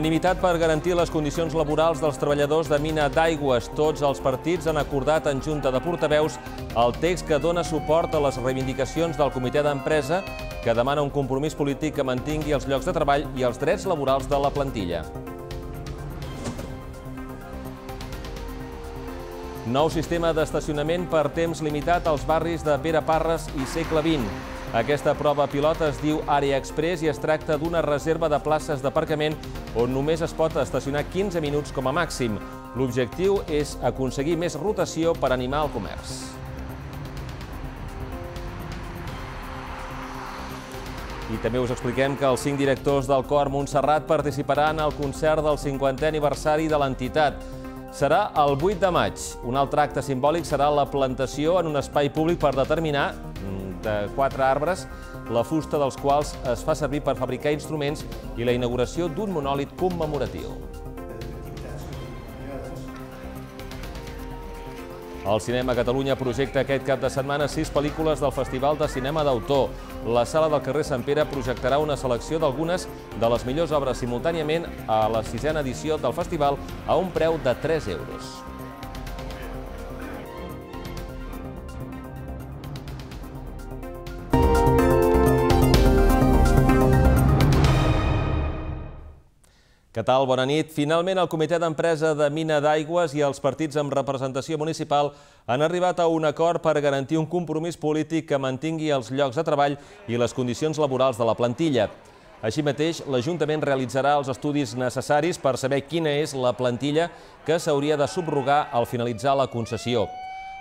Unanimitat per garantir les condicions laborals dels treballadors de mina d'aigües. Tots els partits han acordat en Junta de Portaveus el text que dona suport a les reivindicacions del comitè d'empresa que demana un compromís polític que mantingui els llocs de treball i els drets laborals de la plantilla. Nou sistema d'estacionament per temps limitat als barris de Pere Parres i Segle XX. Aquesta prova pilota es diu Àrea Express i es tracta d'una reserva de places d'aparcament on només es pot estacionar 15 minuts com a màxim. L'objectiu és aconseguir més rotació per animar el comerç. I també us expliquem que els cinc directors del Cor Montserrat participaran al concert del 50è aniversari de l'entitat. Serà el 8 de maig. Un altre acte simbòlic serà la plantació en un espai públic per determinar quatre arbres, la fusta dels quals es fa servir per fabricar instruments i la inauguració d'un monòlit commemoratiu. El Cinema Catalunya projecta aquest cap de setmana sis pel·lícules del Festival de Cinema d'Autor. La sala del carrer Sant Pere projectarà una selecció d'algunes de les millors obres simultàniament a la sisena edició del festival a un preu de 3 euros. Què tal? Bona nit. Finalment, el Comitè d'Empresa de Mina d'Aigües i els partits amb representació municipal han arribat a un acord per garantir un compromís polític que mantingui els llocs de treball i les condicions laborals de la plantilla. Així mateix, l'Ajuntament realitzarà els estudis necessaris per saber quina és la plantilla que s'hauria de subrogar al finalitzar la concessió.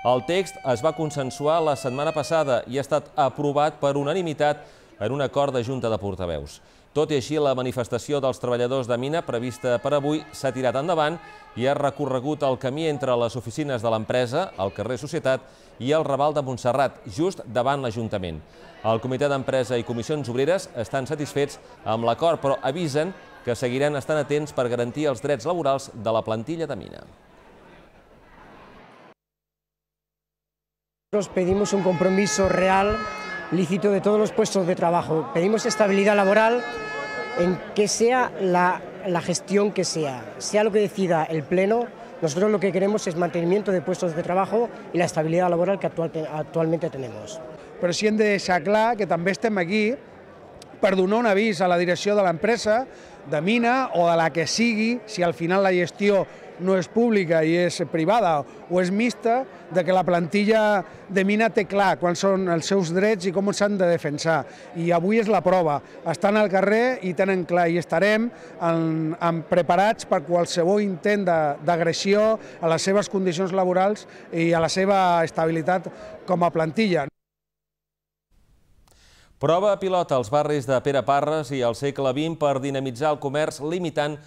El text es va consensuar la setmana passada i ha estat aprovat per unanimitat en un acord de Junta de Portaveus. Tot i així, la manifestació dels treballadors de mina prevista per avui s'ha tirat endavant i ha recorregut el camí entre les oficines de l'empresa, el carrer Societat i el Raval de Montserrat, just davant l'Ajuntament. El Comitè d'Empresa i Comissions Obreres estan satisfets amb l'acord, però avisen que seguiran estant atents per garantir els drets laborals de la plantilla de mina. Nos pedimos un compromiso real lícito de todos los puestos de trabajo. Pedimos estabilidad laboral en que sea la, gestión que sea, sea lo que decida el Pleno, nosotros lo que queremos es mantenimiento de puestos de trabajo y la estabilidad laboral que actualmente tenemos. Pero de que también estemos aquí per donar un avís a la direcció de l'empresa, de mina o de la que sigui, si al final la gestió no és pública i és privada o és mixta, de que la plantilla de mina té clar quals són els seus drets i com s'han de defensar. I avui és la prova. Estan al carrer i tenen clar i estarem en, en preparats per qualsevol intent d'agressió a les seves condicions laborals i a la seva estabilitat com a plantilla. Prova pilota als barris de Pere Parres i al segle XX per dinamitzar el comerç limitant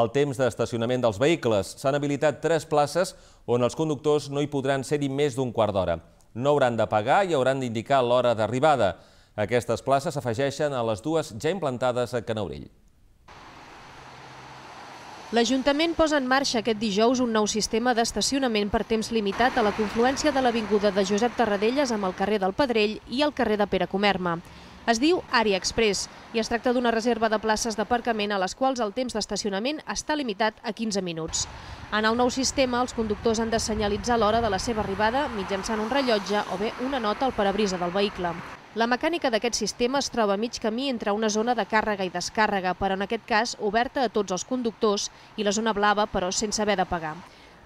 el temps d'estacionament dels vehicles. S'han habilitat tres places on els conductors no hi podran ser-hi més d'un quart d'hora. No hauran de pagar i hauran d'indicar l'hora d'arribada. Aquestes places s'afegeixen a les dues ja implantades a Canaurell. L'Ajuntament posa en marxa aquest dijous un nou sistema d'estacionament per temps limitat a la confluència de l'Avinguda de Josep Tarradellas amb el carrer del Pedrell i el carrer de Pere Comerma. Es diu Àrea Express i es tracta d'una reserva de places d'aparcament a les quals el temps d'estacionament està limitat a 15 minuts. En el nou sistema, els conductors han de senyalitzar l'hora de la seva arribada mitjançant un rellotge o bé una nota al parabrisa del vehicle. La mecànica d'aquest sistema es troba a mig camí entre una zona de càrrega i descàrrega, però en aquest cas oberta a tots els conductors, i la zona blava, però sense haver de pagar.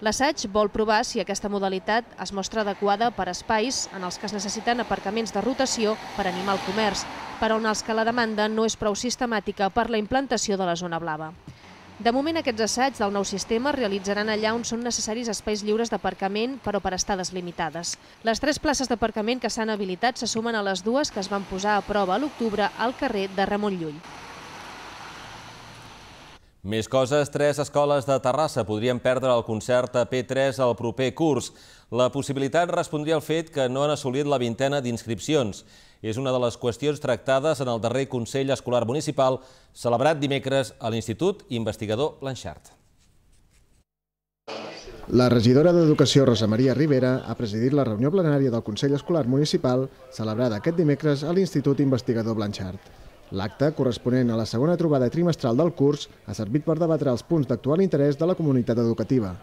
L'assaig vol provar si aquesta modalitat es mostra adequada per espais en els que es necessiten aparcaments de rotació per animar el comerç, però en els que la demanda no és prou sistemàtica per la implantació de la zona blava. De moment, aquests assaigs del nou sistema es realitzaran allà on són necessaris espais lliures d'aparcament, però per estades limitades. Les tres places d'aparcament que s'han habilitat se sumen a les dues que es van posar a prova a l'octubre al carrer de Ramon Llull. Més coses, tres escoles de Terrassa podrien perdre el concert a P3 al proper curs. La possibilitat respondria al fet que no han assolit la vintena d'inscripcions. És una de les qüestions tractades en el darrer Consell Escolar Municipal celebrat dimecres a l'Institut Investigador Blanchard. La regidora d'Educació, Rosa Maria Rivera, ha presidit la reunió plenària del Consell Escolar Municipal celebrada aquest dimecres a l'Institut Investigador Blanchard. L'acte, corresponent a la segona trobada trimestral del curs, ha servit per debatre els punts d'actual interès de la comunitat educativa.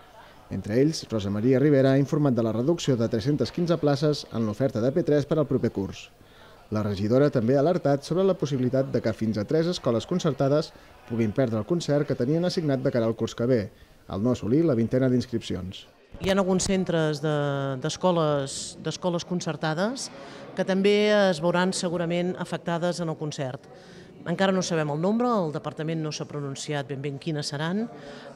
Entre ells, Rosa Maria Rivera ha informat de la reducció de 315 places en l'oferta de P3 per al proper curs. La regidora també ha alertat sobre la possibilitat de que fins a tres escoles concertades puguin perdre el concert que tenien assignat de cara al curs que ve, al no assolir la vintena d'inscripcions. Hi ha alguns centres d'escoles de, d'escoles concertades que també es veuran segurament afectades en el concert. Encara no sabem el nombre, el departament no s'ha pronunciat ben bé quines seran,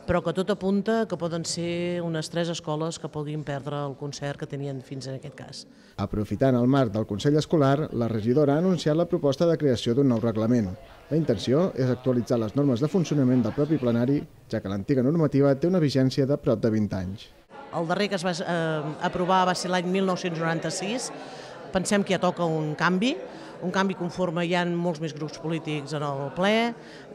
però que tot apunta que poden ser unes tres escoles que puguin perdre el concert que tenien fins en aquest cas. Aprofitant el marc del Consell Escolar, la regidora ha anunciat la proposta de creació d'un nou reglament. La intenció és actualitzar les normes de funcionament del propi plenari, ja que l'antiga normativa té una vigència de prop de 20 anys. El darrer que es va eh, aprovar va ser l'any 1996. Pensem que ja toca un canvi, un canvi conforme hi ha molts més grups polítics en el ple,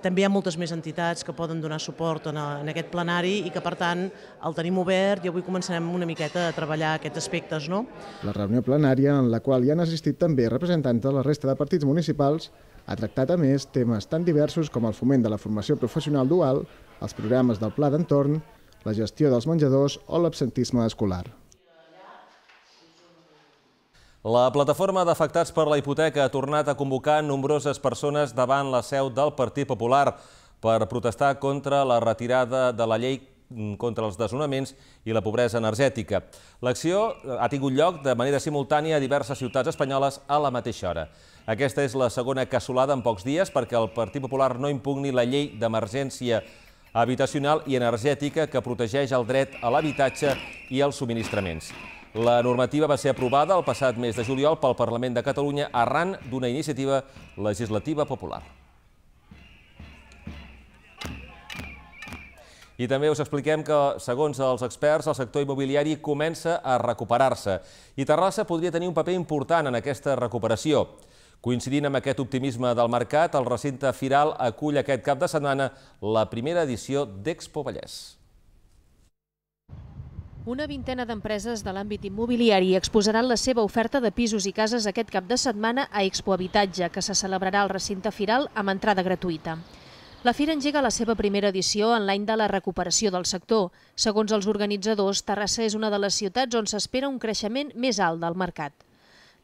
també hi ha moltes més entitats que poden donar suport en, a, en aquest plenari i que, per tant, el tenim obert i avui començarem una miqueta a treballar aquests aspectes. No? La reunió plenària, en la qual hi han assistit també representants de la resta de partits municipals, ha tractat, a més, temes tan diversos com el foment de la formació professional dual, els programes del Pla d'Entorn la gestió dels menjadors o l'absentisme escolar. La plataforma d'afectats per la hipoteca ha tornat a convocar nombroses persones davant la seu del Partit Popular per protestar contra la retirada de la llei contra els desnonaments i la pobresa energètica. L'acció ha tingut lloc de manera simultània a diverses ciutats espanyoles a la mateixa hora. Aquesta és la segona cassolada en pocs dies perquè el Partit Popular no impugni la llei d'emergència habitacional i energètica que protegeix el dret a l'habitatge i els subministraments. La normativa va ser aprovada el passat mes de juliol pel Parlament de Catalunya arran d'una iniciativa legislativa popular. I també us expliquem que, segons els experts, el sector immobiliari comença a recuperar-se i Terrassa podria tenir un paper important en aquesta recuperació. Coincidint amb aquest optimisme del mercat, el recinte Firal acull aquest cap de setmana la primera edició d'Expo Vallès. Una vintena d'empreses de l'àmbit immobiliari exposaran la seva oferta de pisos i cases aquest cap de setmana a Expo Habitatge, que se celebrarà al recinte Firal amb entrada gratuïta. La fira engega la seva primera edició en l'any de la recuperació del sector. Segons els organitzadors, Terrassa és una de les ciutats on s'espera un creixement més alt del mercat.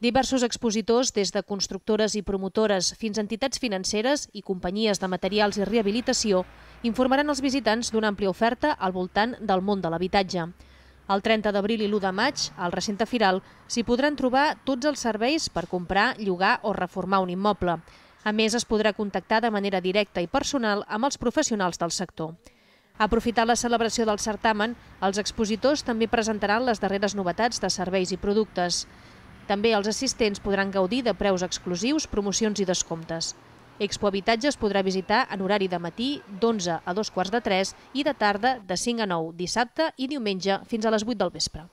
Diversos expositors, des de constructores i promotores fins a entitats financeres i companyies de materials i rehabilitació, informaran els visitants d'una àmplia oferta al voltant del món de l'habitatge. El 30 d'abril i l'1 de maig, al recinte firal, s'hi podran trobar tots els serveis per comprar, llogar o reformar un immoble. A més, es podrà contactar de manera directa i personal amb els professionals del sector. Aprofitant la celebració del certamen, els expositors també presentaran les darreres novetats de serveis i productes. També els assistents podran gaudir de preus exclusius, promocions i descomptes. Expo Habitatge es podrà visitar en horari de matí d'11 a 2 quarts de 3 i de tarda de 5 a 9 dissabte i diumenge fins a les 8 del vespre.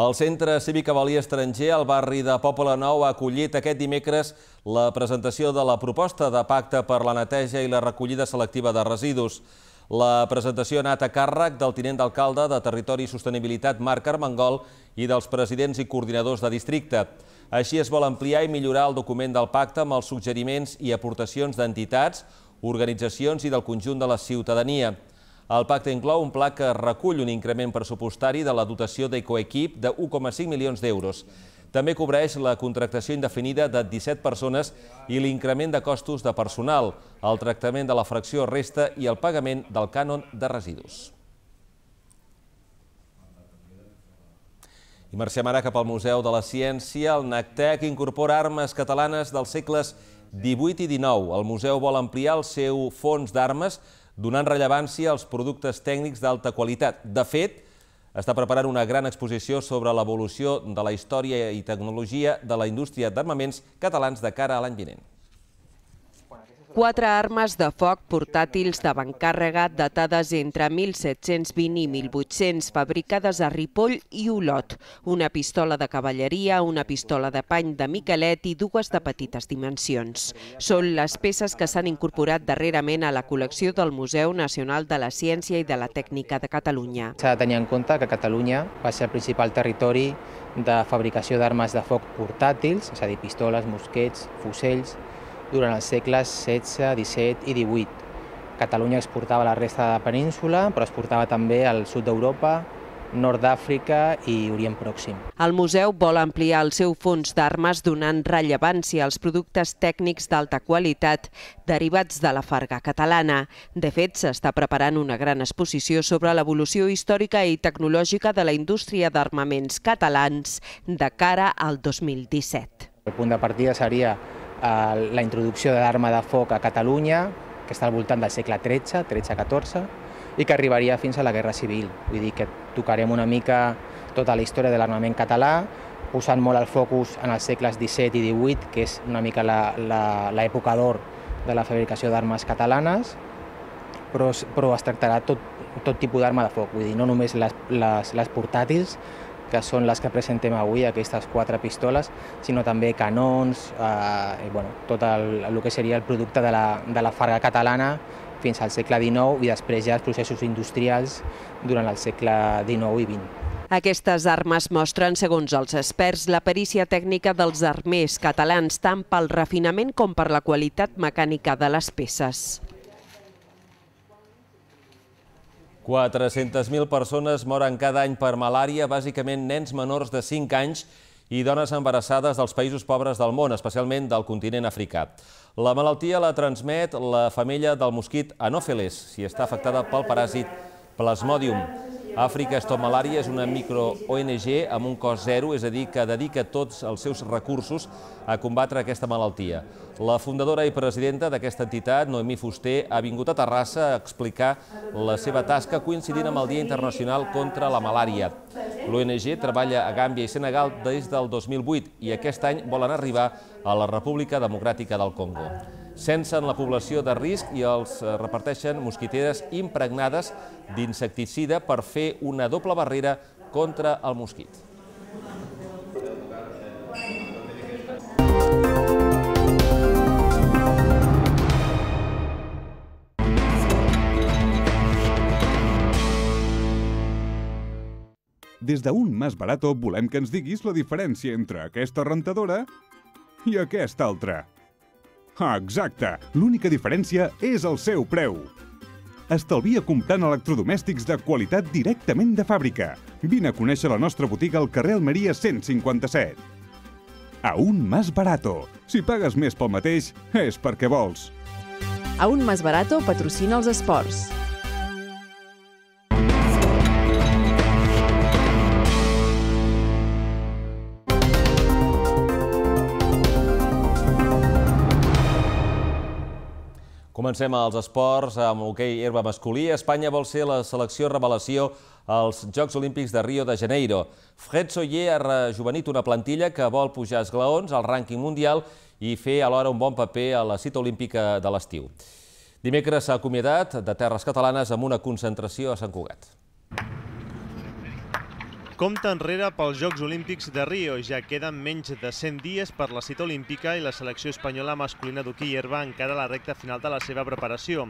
El Centre Cívic Avalia Estranger al barri de Poble Nou ha acollit aquest dimecres la presentació de la proposta de pacte per la neteja i la recollida selectiva de residus. La presentació ha anat a càrrec del tinent d'alcalde de Territori i Sostenibilitat, Marc Armengol, i dels presidents i coordinadors de districte. Així es vol ampliar i millorar el document del pacte amb els suggeriments i aportacions d'entitats, organitzacions i del conjunt de la ciutadania. El pacte inclou un pla que recull un increment pressupostari de la dotació d'Ecoequip de 1,5 milions d'euros. També cobreix la contractació indefinida de 17 persones i l'increment de costos de personal, el tractament de la fracció resta i el pagament del cànon de residus. I marxem ara cap al Museu de la Ciència. El NACTEC e incorpora armes catalanes dels segles XVIII i XIX. El museu vol ampliar el seu fons d'armes donant rellevància als productes tècnics d'alta qualitat. De fet, està preparant una gran exposició sobre l'evolució de la història i tecnologia de la indústria d'armaments catalans de cara a l'any vinent quatre armes de foc portàtils de bancàrrega datades entre 1.720 i 1.800, fabricades a Ripoll i Olot, una pistola de cavalleria, una pistola de pany de Miquelet i dues de petites dimensions. Són les peces que s'han incorporat darrerament a la col·lecció del Museu Nacional de la Ciència i de la Tècnica de Catalunya. S'ha de tenir en compte que Catalunya va ser el principal territori de fabricació d'armes de foc portàtils, és a dir, pistoles, mosquets, fusells, durant els segles XVI, XVII i XVIII. Catalunya exportava la resta de la península, però exportava també al sud d'Europa, nord d'Àfrica i Orient Pròxim. El museu vol ampliar el seu fons d'armes donant rellevància als productes tècnics d'alta qualitat derivats de la farga catalana. De fet, s'està preparant una gran exposició sobre l'evolució històrica i tecnològica de la indústria d'armaments catalans de cara al 2017. El punt de partida seria Eh, la introducció de l'arma de foc a Catalunya, que està al voltant del segle XIII, XIII-XIV, i que arribaria fins a la Guerra Civil. Vull dir que tocarem una mica tota la història de l'armament català, posant molt el focus en els segles XVII i XVIII, que és una mica l'època d'or de la fabricació d'armes catalanes, però, però es tractarà tot, tot tipus d'arma de foc, vull dir, no només les, les, les portàtils, que són les que presentem avui, aquestes quatre pistoles, sinó també canons, eh, i, bueno, tot el, el que seria el producte de la, de la farga catalana fins al segle XIX i després ja els processos industrials durant el segle XIX i XX. Aquestes armes mostren, segons els experts, la perícia tècnica dels armers catalans tant pel refinament com per la qualitat mecànica de les peces. 400.000 persones moren cada any per malària, bàsicament nens menors de 5 anys i dones embarassades dels països pobres del món, especialment del continent africà. La malaltia la transmet la femella del mosquit Anopheles, si està afectada pel paràsit Plasmodium. Àfrica Stop Malària és una micro-ONG amb un cost zero, és a dir, que dedica tots els seus recursos a combatre aquesta malaltia. La fundadora i presidenta d'aquesta entitat, Noemí Fuster, ha vingut a Terrassa a explicar la seva tasca coincidint amb el Dia Internacional contra la Malària. L'ONG treballa a Gàmbia i Senegal des del 2008 i aquest any volen arribar a la República Democràtica del Congo censen la població de risc i els eh, reparteixen mosquiteres impregnades d'insecticida per fer una doble barrera contra el mosquit. Des d'un Mas Barato volem que ens diguis la diferència entre aquesta rentadora i aquesta altra. Ah, exacte, l'única diferència és el seu preu. Estalvia comptant electrodomèstics de qualitat directament de fàbrica. Vine a conèixer la nostra botiga al carrer Almeria 157. A un más barato. Si pagues més pel mateix, és perquè vols. A un más barato patrocina els esports. Comencem als esports amb hoquei herba masculí. Espanya vol ser la selecció revelació als Jocs Olímpics de Rio de Janeiro. Fred Soller ha rejuvenit una plantilla que vol pujar esglaons al rànquing mundial i fer alhora un bon paper a la cita olímpica de l'estiu. Dimecres s'ha acomiadat de Terres Catalanes amb una concentració a Sant Cugat. Compte enrere pels Jocs Olímpics de Rio. Ja queden menys de 100 dies per la cita olímpica i la selecció espanyola masculina d'hoquei herba encara a la recta final de la seva preparació.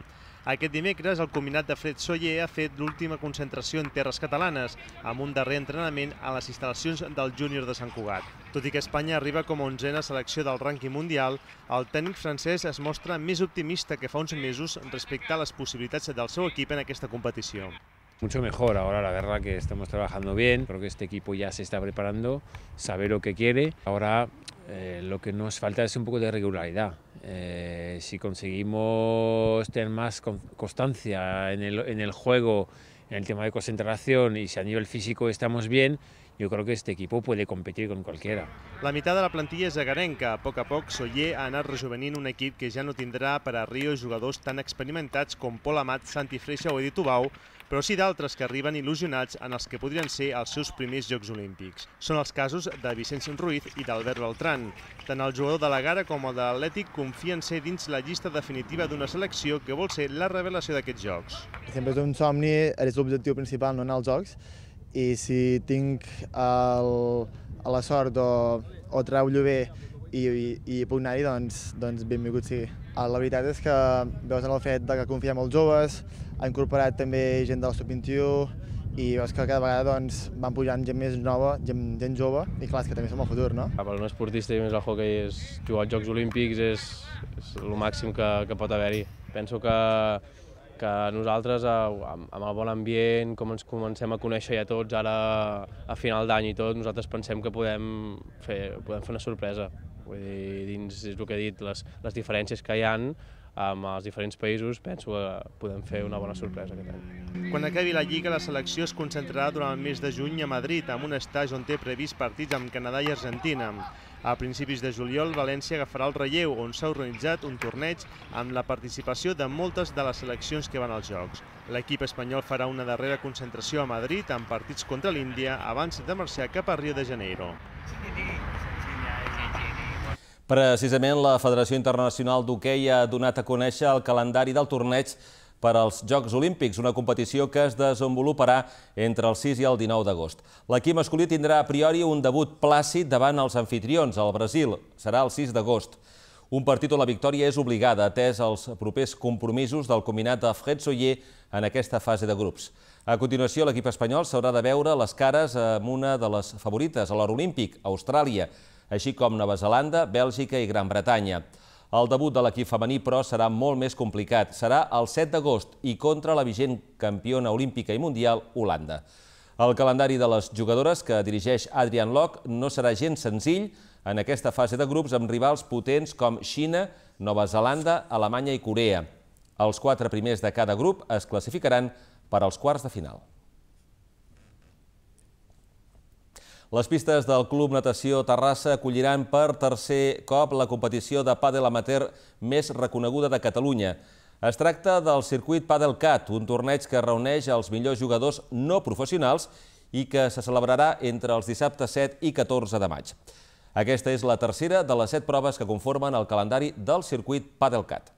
Aquest dimecres, el combinat de Fred Soller ha fet l'última concentració en terres catalanes, amb un darrer entrenament a les instal·lacions del júnior de Sant Cugat. Tot i que Espanya arriba com a onzena selecció del rànquing mundial, el tècnic francès es mostra més optimista que fa uns mesos respecte a les possibilitats del seu equip en aquesta competició. mucho mejor. Ahora la verdad que estamos trabajando bien, creo que este equipo ya se está preparando, sabe lo que quiere. Ahora eh, lo que nos falta es un poco de regularidad. Eh, si conseguimos tener más constancia en el, en el juego, en el tema de concentración y si a nivel físico estamos bien, jo crec que este equip pot competir amb qualsevol. La meitat de la plantilla és agarenca. A poc a poc, Soller ha anat rejuvenint un equip que ja no tindrà per a Rio jugadors tan experimentats com Pol Amat, Santi Freixa o Edith Tubau, però sí d'altres que arriben il·lusionats en els que podrien ser els seus primers Jocs Olímpics. Són els casos de Vicenç Ruiz i d'Albert Beltrán. Tant el jugador de la Gara com el de l'Atlètic confien ser dins la llista definitiva d'una selecció que vol ser la revelació d'aquests Jocs. Sempre és un somni, és l'objectiu principal, no anar als Jocs, i si tinc el, la sort o, o treu bé i, i, i puc anar-hi, doncs, doncs benvingut sigui. Ah, la veritat és que veus en el fet de que confiem els joves, ha incorporat també gent del Sub-21 i veus que cada vegada doncs, van pujant gent més nova, gent, gent jove, i clar, que també som el futur, no? Per un esportista i més el hockey és jugar als Jocs Olímpics és, és el màxim que, que pot haver-hi. Penso que que nosaltres, eh, amb el bon ambient, com ens comencem a conèixer ja tots, ara a final d'any i tot, nosaltres pensem que podem fer, podem fer una sorpresa. Vull dir, dins és el que he dit, les, les diferències que hi han amb els diferents països, penso que podem fer una bona sorpresa aquest any. Quan acabi la Lliga, la selecció es concentrarà durant el mes de juny a Madrid, amb un estatge on té previst partits amb Canadà i Argentina. A principis de juliol, València agafarà el relleu, on s'ha organitzat un torneig amb la participació de moltes de les seleccions que van als Jocs. L'equip espanyol farà una darrera concentració a Madrid amb partits contra l'Índia abans de marxar cap a Rio de Janeiro. Precisament, la Federació Internacional d'Hockey ha donat a conèixer el calendari del torneig per als Jocs Olímpics, una competició que es desenvoluparà entre el 6 i el 19 d'agost. L'equip masculí tindrà a priori un debut plàcid davant els anfitrions, al el Brasil. Serà el 6 d'agost. Un partit on la victòria és obligada, atès els propers compromisos del combinat de Fred Soller en aquesta fase de grups. A continuació, l'equip espanyol s'haurà de veure les cares amb una de les favorites a l'hora olímpic, Austràlia, així com Nova Zelanda, Bèlgica i Gran Bretanya. El debut de l'equip femení, però, serà molt més complicat. Serà el 7 d'agost i contra la vigent campiona olímpica i mundial, Holanda. El calendari de les jugadores que dirigeix Adrian Locke no serà gens senzill en aquesta fase de grups amb rivals potents com Xina, Nova Zelanda, Alemanya i Corea. Els quatre primers de cada grup es classificaran per als quarts de final. Les pistes del Club Natació Terrassa acolliran per tercer cop la competició de pàdel amateur més reconeguda de Catalunya. Es tracta del circuit Padel Cat, un torneig que reuneix els millors jugadors no professionals i que se celebrarà entre els dissabtes 7 i 14 de maig. Aquesta és la tercera de les set proves que conformen el calendari del circuit Padel Cat.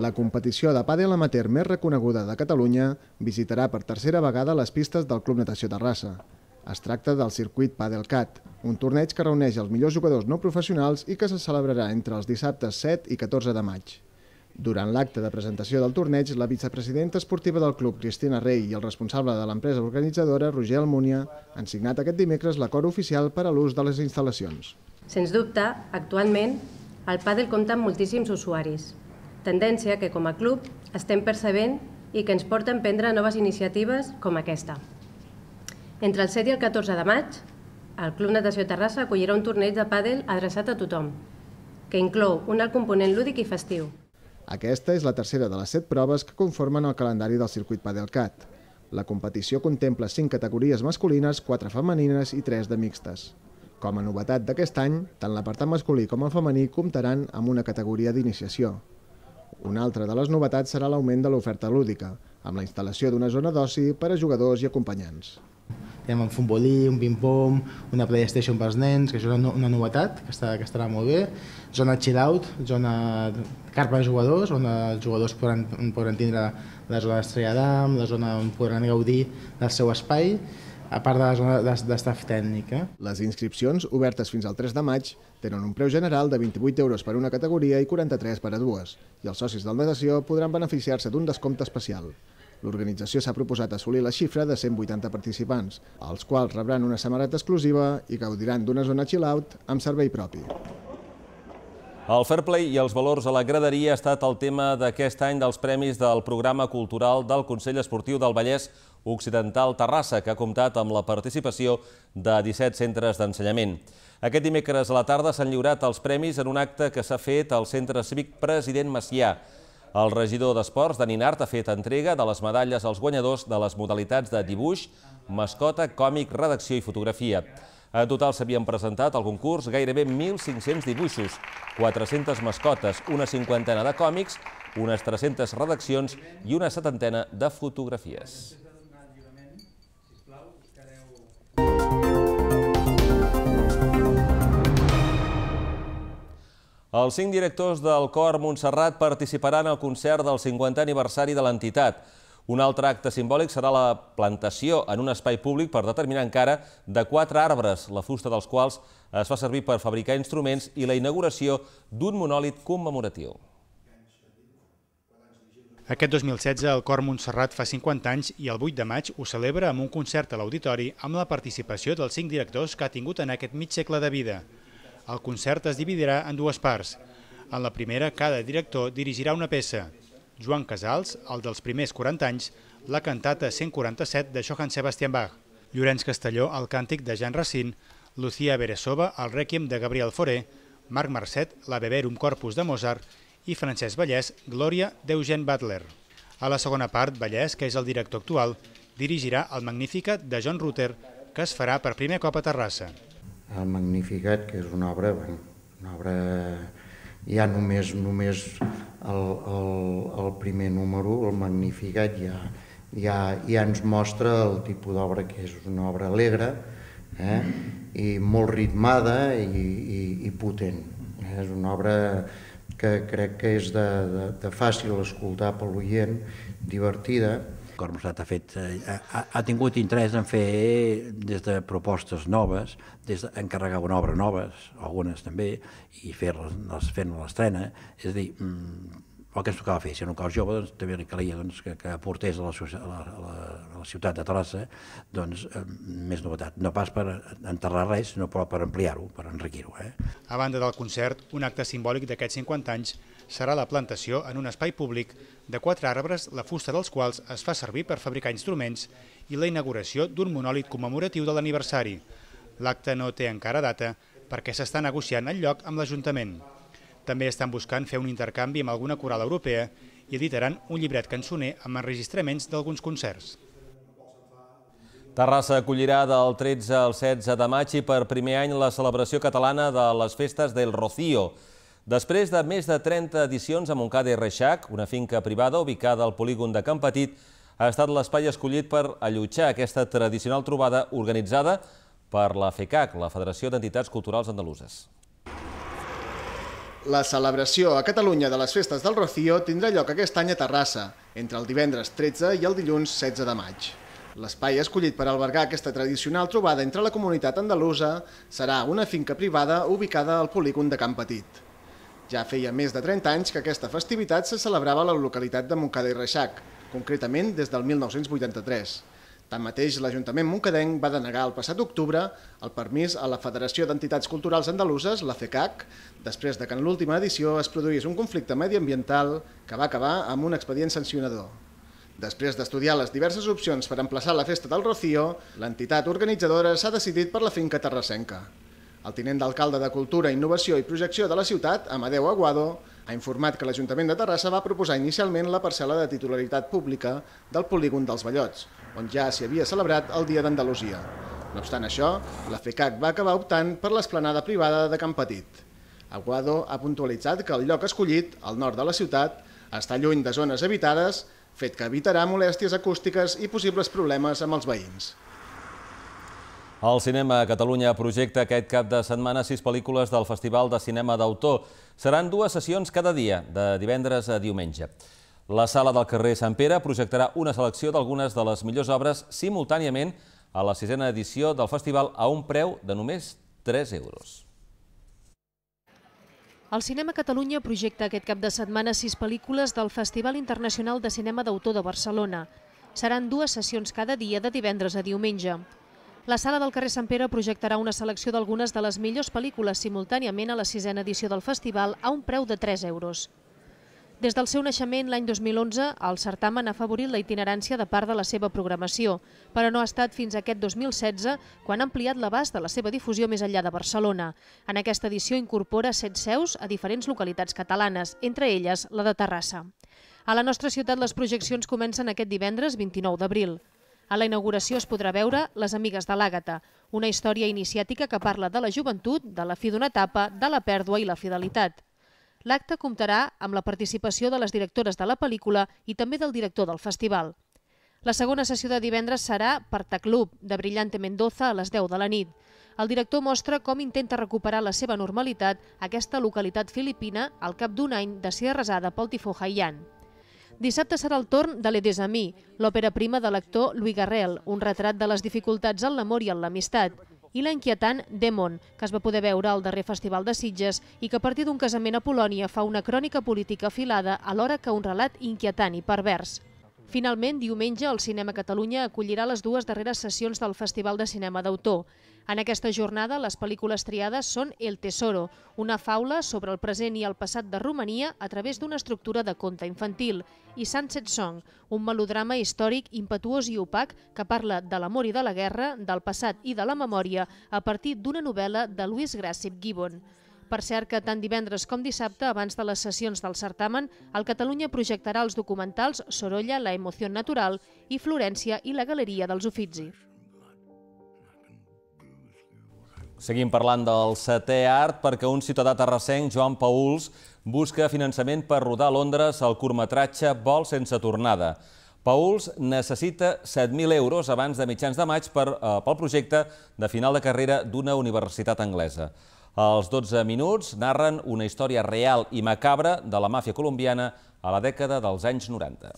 La competició de pàdel amateur més reconeguda de Catalunya visitarà per tercera vegada les pistes del Club Natació Terrassa. Es tracta del circuit Cat, un torneig que reuneix els millors jugadors no professionals i que se celebrarà entre els dissabtes 7 i 14 de maig. Durant l'acte de presentació del torneig, la vicepresidenta esportiva del club, Cristina Rey, i el responsable de l'empresa organitzadora, Roger Almunia, han signat aquest dimecres l'acord oficial per a l'ús de les instal·lacions. Sens dubte, actualment, el pàdel compta amb moltíssims usuaris, tendència que com a club estem percebent i que ens porta a emprendre noves iniciatives com aquesta. Entre el 7 i el 14 de maig, el Club Natació Terrassa acollirà un torneig de pàdel adreçat a tothom, que inclou un alt component lúdic i festiu. Aquesta és la tercera de les set proves que conformen el calendari del circuit Padelcat. La competició contempla cinc categories masculines, quatre femenines i tres de mixtes. Com a novetat d'aquest any, tant l'apartat masculí com el femení comptaran amb una categoria d'iniciació, una altra de les novetats serà l'augment de l'oferta lúdica, amb la instal·lació d'una zona d'oci per a jugadors i acompanyants. Tenim un futbolí, un ping-pong, una PlayStation pels nens, que això és una, una novetat, que, està, que estarà molt bé. Zona chill-out, zona carpa de jugadors, on els jugadors podran, podran tindre la zona d'estrella d'am, la zona on podran gaudir del seu espai, a part de la zona d'estaf tècnic. Eh? Les inscripcions, obertes fins al 3 de maig, tenen un preu general de 28 euros per una categoria i 43 per a dues, i els socis del natació podran beneficiar-se d'un descompte especial. L'organització s'ha proposat assolir la xifra de 180 participants, els quals rebran una samarreta exclusiva i gaudiran d'una zona chill-out amb servei propi. El fair play i els valors a la graderia ha estat el tema d'aquest any dels premis del programa cultural del Consell Esportiu del Vallès Occidental Terrassa, que ha comptat amb la participació de 17 centres d'ensenyament. Aquest dimecres a la tarda s'han lliurat els premis en un acte que s'ha fet al Centre Cívic President Macià. El regidor d'Esports, Dani Nart, ha fet entrega de les medalles als guanyadors de les modalitats de dibuix, mascota, còmic, redacció i fotografia. En total s'havien presentat al concurs gairebé 1.500 dibuixos, 400 mascotes, una cinquantena de còmics, unes 300 redaccions i una setantena de fotografies. Els cinc directors del Cor Montserrat participaran al concert del 50è aniversari de l'entitat. Un altre acte simbòlic serà la plantació en un espai públic per determinar encara de quatre arbres, la fusta dels quals es fa servir per fabricar instruments i la inauguració d'un monòlit commemoratiu. Aquest 2016 el Cor Montserrat fa 50 anys i el 8 de maig ho celebra amb un concert a l'auditori amb la participació dels cinc directors que ha tingut en aquest mig segle de vida. El concert es dividirà en dues parts. En la primera, cada director dirigirà una peça. Joan Casals, el dels primers 40 anys, la cantata 147 de Johann Sebastian Bach, Llorenç Castelló, el càntic de Jean Racine, Lucía Beresova, el rèquiem de Gabriel Foré, Marc Marcet, la Beberum Corpus de Mozart i Francesc Vallès, Glòria d'Eugène Butler. A la segona part, Vallès, que és el director actual, dirigirà el Magnificat de John Rutter, que es farà per primer cop a Terrassa. El Magnificat, que és una obra, bueno, una obra ha només només el, el, el primer número, el Magnificat, ja, ja, ja ens mostra el tipus d'obra que és una obra alegre eh? i molt ritmada i, i, i potent. És una obra que crec que és de, de, de fàcil escoltar per l'oient, divertida, Cormosat ha, fet, eh, ha, ha tingut interès en fer des de propostes noves, des d'encarregar una obra noves, algunes també, i fer-les fent l'estrena, és a dir, mm, el que ens tocava fer, si era un cos jove, doncs, també li calia doncs, que, que aportés a la, a, la, a, la, ciutat de Terrassa doncs, eh, més novetat, no pas per enterrar res, sinó per, per ampliar-ho, per enriquir-ho. Eh? A banda del concert, un acte simbòlic d'aquests 50 anys serà la plantació en un espai públic de quatre arbres, la fusta dels quals es fa servir per fabricar instruments i la inauguració d'un monòlit commemoratiu de l'aniversari. L'acte no té encara data perquè s'està negociant el lloc amb l'Ajuntament. També estan buscant fer un intercanvi amb alguna coral europea i editaran un llibret cançoner amb enregistraments d'alguns concerts. Terrassa acollirà del 13 al 16 de maig i per primer any la celebració catalana de les festes del Rocío. Després de més de 30 edicions a Montcada i Reixac, una finca privada ubicada al polígon de Camp Petit, ha estat l'espai escollit per allotjar aquesta tradicional trobada organitzada per la FECAC, la Federació d'Entitats Culturals Andaluses. La celebració a Catalunya de les festes del Rocío tindrà lloc aquest any a Terrassa, entre el divendres 13 i el dilluns 16 de maig. L'espai escollit per albergar aquesta tradicional trobada entre la comunitat andalusa serà una finca privada ubicada al polígon de Camp Petit. Ja feia més de 30 anys que aquesta festivitat se celebrava a la localitat de Montcada i Reixac, concretament des del 1983. Tanmateix, l'Ajuntament Moncadenc va denegar el passat octubre el permís a la Federació d'Entitats Culturals Andaluses, la FECAC, després de que en l'última edició es produís un conflicte mediambiental que va acabar amb un expedient sancionador. Després d'estudiar les diverses opcions per emplaçar la festa del Rocío, l'entitat organitzadora s'ha decidit per la finca terrassenca. El tinent d'alcalde de Cultura, Innovació i Projecció de la ciutat, Amadeu Aguado, ha informat que l'Ajuntament de Terrassa va proposar inicialment la parcel·la de titularitat pública del polígon dels Ballots, on ja s'hi havia celebrat el Dia d'Andalusia. No obstant això, la FECAC va acabar optant per l'esplanada privada de Camp Petit. Aguado ha puntualitzat que el lloc escollit, al nord de la ciutat, està lluny de zones habitades, fet que evitarà molèsties acústiques i possibles problemes amb els veïns. El cinema Catalunya projecta aquest cap de setmana sis pel·lícules del Festival de Cinema d'Autor. Seran dues sessions cada dia, de divendres a diumenge. La sala del carrer Sant Pere projectarà una selecció d'algunes de les millors obres simultàniament a la sisena edició del festival a un preu de només 3 euros. El Cinema Catalunya projecta aquest cap de setmana sis pel·lícules del Festival Internacional de Cinema d'Autor de Barcelona. Seran dues sessions cada dia de divendres a diumenge. La sala del carrer Sant Pere projectarà una selecció d'algunes de les millors pel·lícules simultàniament a la sisena edició del festival a un preu de 3 euros. Des del seu naixement l'any 2011, el certamen ha favorit la itinerància de part de la seva programació, però no ha estat fins aquest 2016 quan ha ampliat l'abast de la seva difusió més enllà de Barcelona. En aquesta edició incorpora set seus a diferents localitats catalanes, entre elles la de Terrassa. A la nostra ciutat les projeccions comencen aquest divendres 29 d'abril. A la inauguració es podrà veure Les amigues de l'Àgata, una història iniciàtica que parla de la joventut, de la fi d'una etapa, de la pèrdua i la fidelitat. L'acte comptarà amb la participació de les directores de la pel·lícula i també del director del festival. La segona sessió de divendres serà Club, de Brillante Mendoza, a les 10 de la nit. El director mostra com intenta recuperar la seva normalitat aquesta localitat filipina al cap d'un any de ser arrasada pel tifó Haiyan. Dissabte serà el torn de a mi, l'òpera prima de l'actor Louis Garrel, un retrat de les dificultats en l'amor i en l'amistat, i la inquietant Demon, que es va poder veure al darrer Festival de Sitges i que a partir d'un casament a Polònia fa una crònica política afilada alhora que un relat inquietant i pervers. Finalment, diumenge, el Cinema Catalunya acollirà les dues darreres sessions del Festival de Cinema d'Autor. En aquesta jornada, les pel·lícules triades són El Tesoro, una faula sobre el present i el passat de Romania a través d'una estructura de conte infantil, i Sunset Song, un melodrama històric impetuós i opac que parla de l'amor i de la guerra, del passat i de la memòria a partir d'una novel·la de Louis Grassip Gibbon. Per cert que tant divendres com dissabte, abans de les sessions del certamen, el Catalunya projectarà els documentals Sorolla, la emoció natural i Florència i la galeria dels Uffizi. Seguim parlant del setè art perquè un ciutadà terrassenc, Joan Pauls, busca finançament per rodar a Londres el curtmetratge Vol sense tornada. Pauls necessita 7.000 euros abans de mitjans de maig per, eh, pel projecte de final de carrera d'una universitat anglesa. Els 12 minuts narren una història real i macabra de la màfia colombiana a la dècada dels anys 90.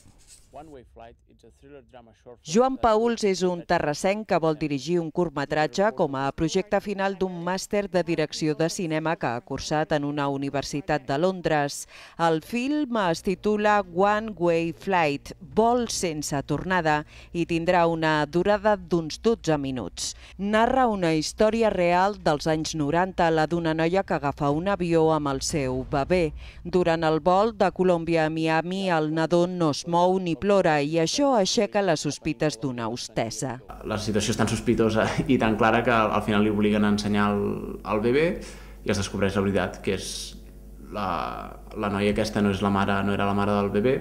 Joan Pauls és un terrassenc que vol dirigir un curtmetratge com a projecte final d'un màster de direcció de cinema que ha cursat en una universitat de Londres. El film es titula One Way Flight, vol sense tornada, i tindrà una durada d'uns 12 minuts. Narra una història real dels anys 90, la d'una noia que agafa un avió amb el seu bebè. Durant el vol de Colòmbia a Miami, el nadó no es mou ni plora i això aixeca les sospites d'una hostessa. La situació és tan sospitosa i tan clara que al final li obliguen a ensenyar el, el bebè i es descobreix la veritat, que és la, la noia aquesta no és la mare, no era la mare del bebè,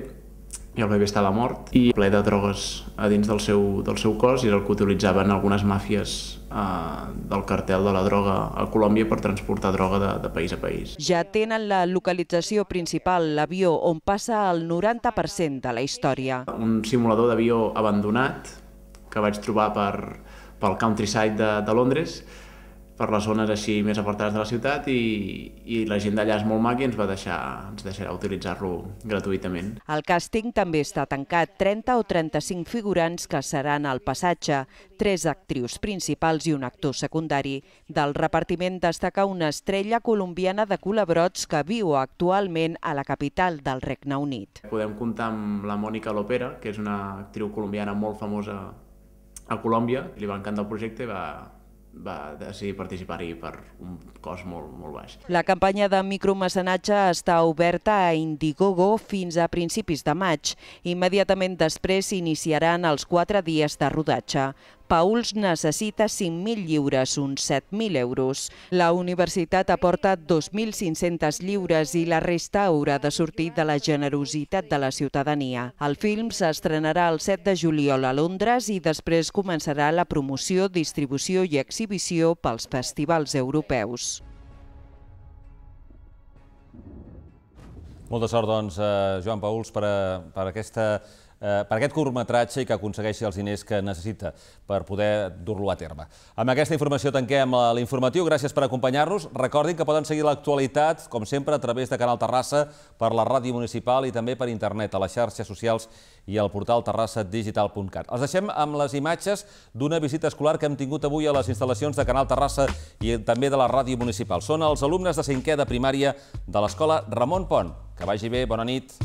i el bebè estava mort i ple de drogues a dins del seu, del seu cos i era el que utilitzaven algunes màfies eh, del cartel de la droga a Colòmbia per transportar droga de, de país a país. Ja tenen la localització principal, l'avió, on passa el 90% de la història. Un simulador d'avió abandonat que vaig trobar per, pel countryside de, de Londres per les zones així més apartades de la ciutat i, i la gent d'allà és molt maca i ens va deixar, ens deixarà utilitzar-lo gratuïtament. El càsting també està tancat, 30 o 35 figurants que seran al passatge, tres actrius principals i un actor secundari. Del repartiment destaca una estrella colombiana de colabrots que viu actualment a la capital del Regne Unit. Podem comptar amb la Mònica Lopera, que és una actriu colombiana molt famosa a Colòmbia, li va encantar el projecte i va, va decidir participar-hi per un cost molt, molt baix. La campanya de micromecenatge està oberta a Indiegogo fins a principis de maig. Immediatament després s'iniciaran els quatre dies de rodatge. Pauls necessita 5.000 lliures, uns 7.000 euros. La universitat aporta 2.500 lliures i la resta haurà de sortir de la generositat de la ciutadania. El film s'estrenarà el 7 de juliol a Londres i després començarà la promoció, distribució i exhibició pels festivals europeus. Molta sort, doncs, eh, Joan Pauls, per, a, eh, per aquesta Eh, per aquest curtmetratge i que aconsegueixi els diners que necessita per poder dur-lo a terme. Amb aquesta informació tanquem l'informatiu. Gràcies per acompanyar-nos. Recordin que poden seguir l'actualitat, com sempre, a través de Canal Terrassa, per la ràdio municipal i també per internet, a les xarxes socials i al portal terrassadigital.cat. Els deixem amb les imatges d'una visita escolar que hem tingut avui a les instal·lacions de Canal Terrassa i també de la ràdio municipal. Són els alumnes de cinquè de primària de l'escola Ramon Pont. Que vagi bé, bona nit.